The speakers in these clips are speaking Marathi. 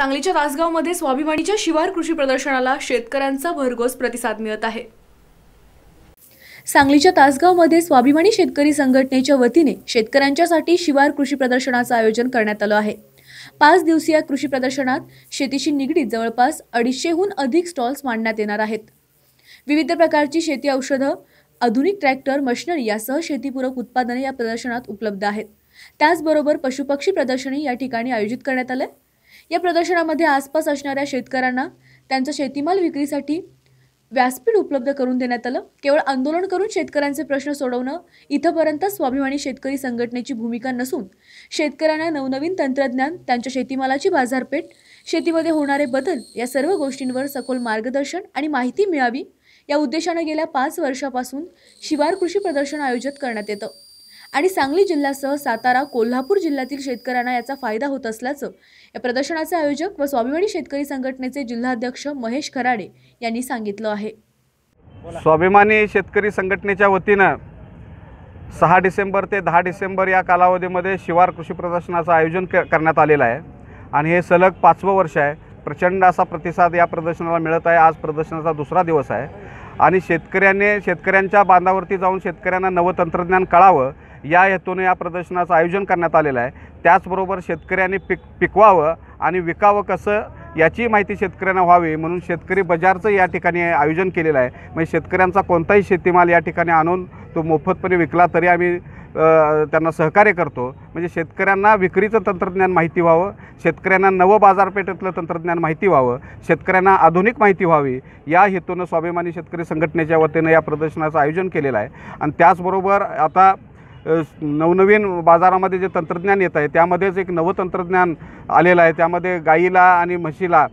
सांगलीच्या तासगावमध्ये स्वाभिमानीच्या शिवार कृषी प्रदर्शनाला शेतकऱ्यांचा भरघोस प्रतिसाद मिळत आहे सांगलीच्या तासगावमध्ये स्वाभिमानी शेतकरी संघटनेच्या वतीने शेतकऱ्यांच्यासाठी शिवार कृषी प्रदर्शनाचं आयोजन करण्यात आलं आहे पाच दिवसीय कृषी प्रदर्शनात शेतीशी निगडीत जवळपास अडीचशेहून अधिक स्टॉल्स मांडण्यात येणार आहेत विविध प्रकारची शेती औषधं आधुनिक ट्रॅक्टर मशिनरी यासह शेतीपूरक उत्पादने या प्रदर्शनात उपलब्ध आहेत त्याचबरोबर पशुपक्षी प्रदर्शनी या ठिकाणी आयोजित करण्यात आलं आहे या प्रदर्शनामध्ये आसपास असणाऱ्या शेतकऱ्यांना त्यांचा शेतीमाल विक्रीसाठी व्यासपीठ उपलब्ध करून देण्यात आलं केवळ आंदोलन करून शेतकऱ्यांचे प्रश्न सोडवणं इथंपर्यंत स्वाभिमानी शेतकरी संघटनेची भूमिका नसून शेतकऱ्यांना नवनवीन तंत्रज्ञान त्यांच्या शेतीमालाची बाजारपेठ शेतीमध्ये होणारे बदल या सर्व गोष्टींवर सखोल मार्गदर्शन आणि माहिती मिळावी या उद्देशानं गेल्या पाच वर्षापासून शिवार कृषी प्रदर्शन आयोजित करण्यात येतं आणि सांगली जिल्ह्यासह सातारा कोल्हापूर जिल्ह्यातील शेतकऱ्यांना याचा फायदा होत असल्याचं या प्रदर्शनाचे आयोजक व स्वाभिमानी शेतकरी संघटनेचे जिल्हाध्यक्ष महेश खराडे यांनी सांगितलं आहे स्वाभिमानी शेतकरी संघटनेच्या वतीनं सहा डिसेंबर ते दहा डिसेंबर या कालावधीमध्ये शिवार कृषी प्रदर्शनाचं आयोजन क करण्यात आलेलं आहे आणि हे सलग पाचवं वर्ष आहे प्रचंड असा प्रतिसाद या प्रदर्शनाला मिळत आहे आज प्रदर्शनाचा दुसरा दिवस आहे आणि शेतकऱ्याने शेतकऱ्यांच्या बांधावरती जाऊन शेतकऱ्यांना नवं तंत्रज्ञान कळावं या हेतूने या प्रदर्शनाचं आयोजन करण्यात आलेलं आहे त्याचबरोबर शेतकऱ्यांनी पिक पिकवावं आणि विकावं कसं याची माहिती शेतकऱ्यांना व्हावी म्हणून शेतकरी बजारचं या ठिकाणी आयोजन केलेलं आहे म्हणजे शेतकऱ्यांचा कोणताही शेतीमाल या ठिकाणी आणून तो मोफतपणे विकला तरी आम्ही त्यांना सहकार्य करतो म्हणजे शेतकऱ्यांना विक्रीचं तंत्रज्ञान माहिती व्हावं शेतकऱ्यांना नवं बाजारपेठेतलं तंत्रज्ञान माहिती व्हावं शेतकऱ्यांना आधुनिक माहिती व्हावी या हेतूनं स्वाभिमानी शेतकरी संघटनेच्या वतीनं या प्रदर्शनाचं आयोजन केलेलं आहे आणि त्याचबरोबर आता नवनवीन बाजारामध्ये जे तंत्रज्ञान येत आहे त्यामध्येच एक नवं तंत्रज्ञान आलेलं आहे त्यामध्ये गाईला आणि म्हशीला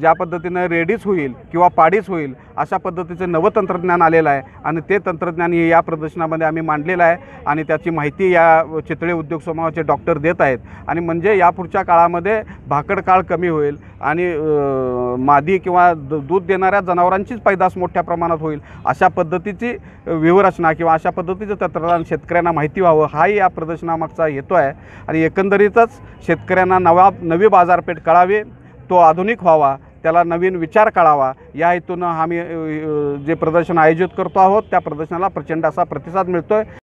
ज्या पद्धतीनं रेडीच होईल किंवा पाडीच होईल अशा पद्धतीचं नवं तंत्रज्ञान आलेलं आहे आणि ते तंत्रज्ञान हे या प्रदर्शनामध्ये आम्ही मांडलेलं आहे आणि त्याची माहिती या चितळे उद्योग समूहाचे डॉक्टर देत आहेत आणि म्हणजे या पुढच्या काळामध्ये भाकड काळ कमी होईल आणि मादी किंवा दूध देणाऱ्या जनावरांचीच पैदास मोठ्या प्रमाणात होईल अशा पद्धतीची व्यूहरचना किंवा अशा पद्धतीचं तंत्रज्ञान शेतकऱ्यांना माहिती व्हावं हाही या प्रदर्शनामागचा येतो आहे आणि एकंदरीतच शेतकऱ्यांना नवा नवी बाजारपेठ कळावी तो आधुनिक व्हावा त्याला नवीन विचार कळावा या हेतून आम्ही जे प्रदर्शन आयोजित करतो आहोत त्या प्रदर्शनाला प्रचंड असा प्रतिसाद मिळतो